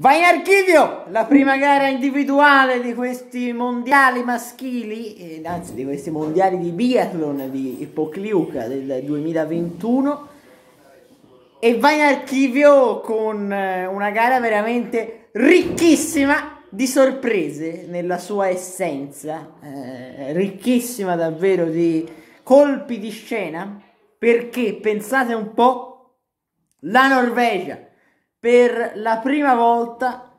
Va in archivio la prima gara individuale di questi mondiali maschili, eh, anzi di questi mondiali di biathlon di Ippocliuca del 2021 e va in archivio con eh, una gara veramente ricchissima di sorprese nella sua essenza, eh, ricchissima davvero di colpi di scena perché pensate un po' la Norvegia per la prima volta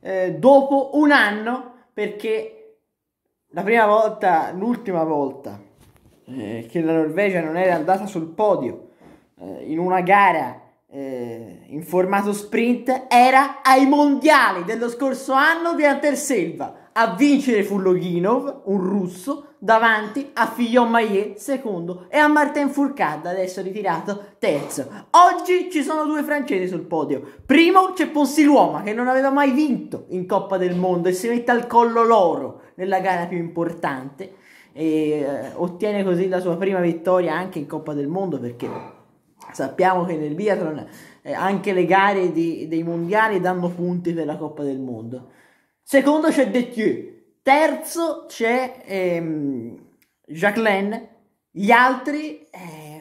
eh, dopo un anno perché la prima volta, l'ultima volta eh, che la Norvegia non era andata sul podio eh, in una gara eh, in formato sprint era ai mondiali dello scorso anno di Anterselva a vincere fu un russo, davanti a Fillon Maillet, secondo, e a Martin Fourcade, adesso ritirato, terzo. Oggi ci sono due francesi sul podio. Primo c'è Ponsiluoma, che non aveva mai vinto in Coppa del Mondo e si mette al collo l'oro nella gara più importante e eh, ottiene così la sua prima vittoria anche in Coppa del Mondo perché sappiamo che nel biathlon eh, anche le gare di, dei mondiali danno punti per la Coppa del Mondo secondo c'è Dethieu, terzo c'è ehm, Jacqueline, gli altri eh,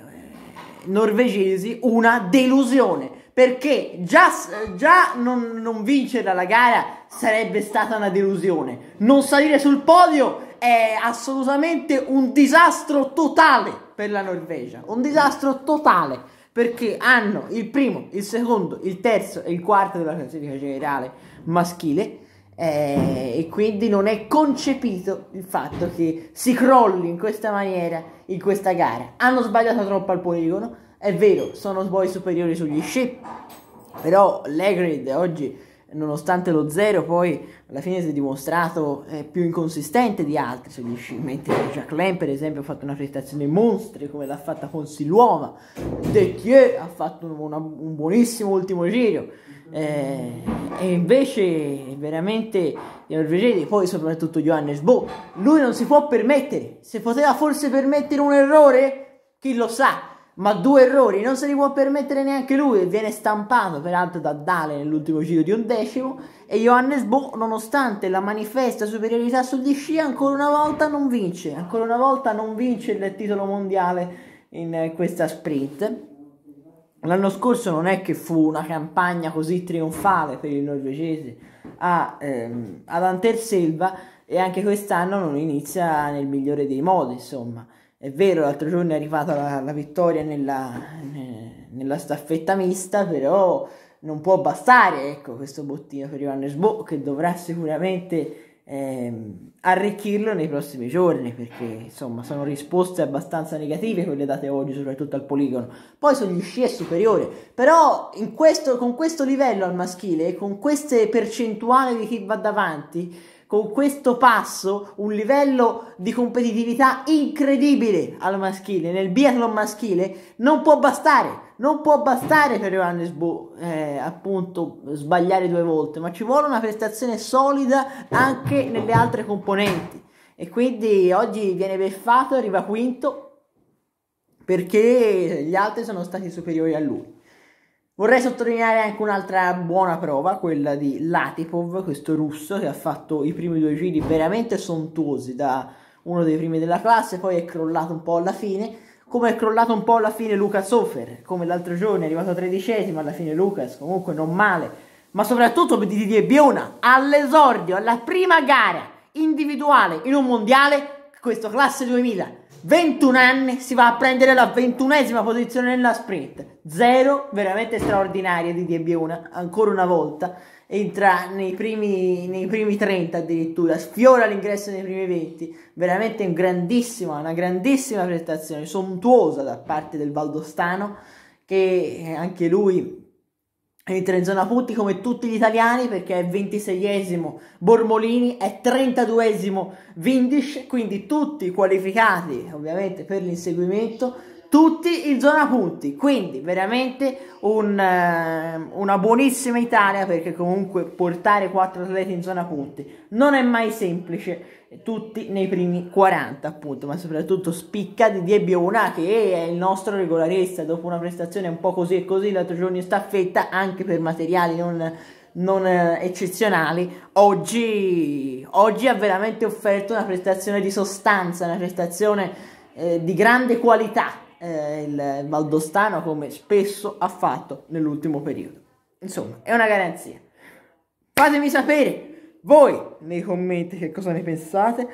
norvegesi una delusione perché già, già non, non, vincere la gara sarebbe stata una delusione, non salire sul podio è assolutamente un disastro totale per la Norvegia, un disastro totale perché hanno il primo, il secondo, il terzo e il quarto della classifica generale maschile eh, e quindi non è concepito il fatto che si crolli in questa maniera in questa gara. Hanno sbagliato troppo al poligono, è vero, sono poi superiori sugli sci, però l'Egrid oggi nonostante lo zero poi alla fine si è dimostrato eh, più inconsistente di altri sugli sci mentre Jack Jacqueline per esempio ha fatto una prestazione monstre come l'ha fatta con Siluoma De Thier ha fatto una, un buonissimo ultimo giro eh, e invece veramente vedete poi soprattutto Johannes Boh, lui non si può permettere se poteva forse permettere un errore chi lo sa ma due errori non se li può permettere neanche lui e viene stampato peraltro da Dale nell'ultimo giro di un decimo e Johannes Boh, nonostante la manifesta superiorità sugli sci ancora una volta non vince ancora una volta non vince il titolo mondiale in eh, questa sprint L'anno scorso non è che fu una campagna così trionfale per il norvegese a, ehm, ad Anterselva e anche quest'anno non inizia nel migliore dei modi, insomma. È vero, l'altro giorno è arrivata la, la vittoria nella, nella, staffetta mista, però non può bastare ecco, questo bottino per Johannes Bo che dovrà sicuramente ehm, arricchirlo nei prossimi giorni perché insomma sono risposte abbastanza negative quelle date oggi soprattutto al poligono poi sono gli sci e superiore però questo, con questo livello al maschile con queste percentuali di chi va davanti con questo passo un livello di competitività incredibile al maschile nel biathlon maschile non può bastare non può bastare per Ioannis eh, appunto sbagliare due volte, ma ci vuole una prestazione solida anche nelle altre componenti. E quindi oggi viene beffato, arriva quinto perché gli altri sono stati superiori a lui. Vorrei sottolineare anche un'altra buona prova, quella di Latipov, questo russo che ha fatto i primi due giri veramente sontuosi da uno dei primi della classe, poi è crollato un po' alla fine come è crollato un po' alla fine Lucas Hofer, come l'altro giorno è arrivato a tredicesimo alla fine Lucas, comunque non male, ma soprattutto Didier Biona all'esordio, alla prima gara individuale in un mondiale, questo classe 2000, 21 anni, si va a prendere la ventunesima posizione nella sprint, zero veramente straordinaria Didier Biona, ancora una volta entra nei primi, nei primi 30 addirittura, sfiora l'ingresso nei primi 20, veramente un grandissima, una grandissima prestazione, sontuosa da parte del Valdostano che anche lui entra in zona punti come tutti gli italiani perché è 26esimo Bormolini, è 32esimo Vindish, quindi tutti qualificati ovviamente per l'inseguimento tutti in zona punti, quindi veramente un, eh, una buonissima Italia perché comunque portare 4 atleti in zona punti non è mai semplice, tutti nei primi 40 appunto, ma soprattutto spicca di Diebiona che è il nostro regolarista dopo una prestazione un po' così e così l'altro giorno in staffetta anche per materiali non non eh, eccezionali, oggi, oggi, ha veramente offerto una prestazione di sostanza, una prestazione eh, di grande qualità eh, il Valdostano come spesso ha fatto nell'ultimo periodo. Insomma, è una garanzia. Fatemi sapere voi nei commenti che cosa ne pensate.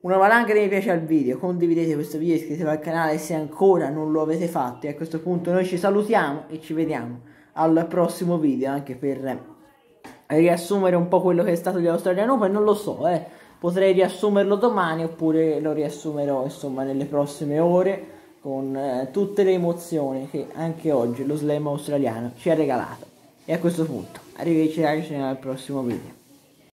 Una valanga di mi piace al video, condividete questo video, iscrivetevi al canale se ancora non lo avete fatto. E a questo punto noi ci salutiamo e ci vediamo al prossimo video anche per eh, riassumere un po' quello che è stato di Australian Open. Non lo so, eh. potrei riassumerlo domani oppure lo riassumerò insomma nelle prossime ore con eh, tutte le emozioni che anche oggi lo slam australiano ci ha regalato. E a questo punto, arrivederci ragazzi nel prossimo video.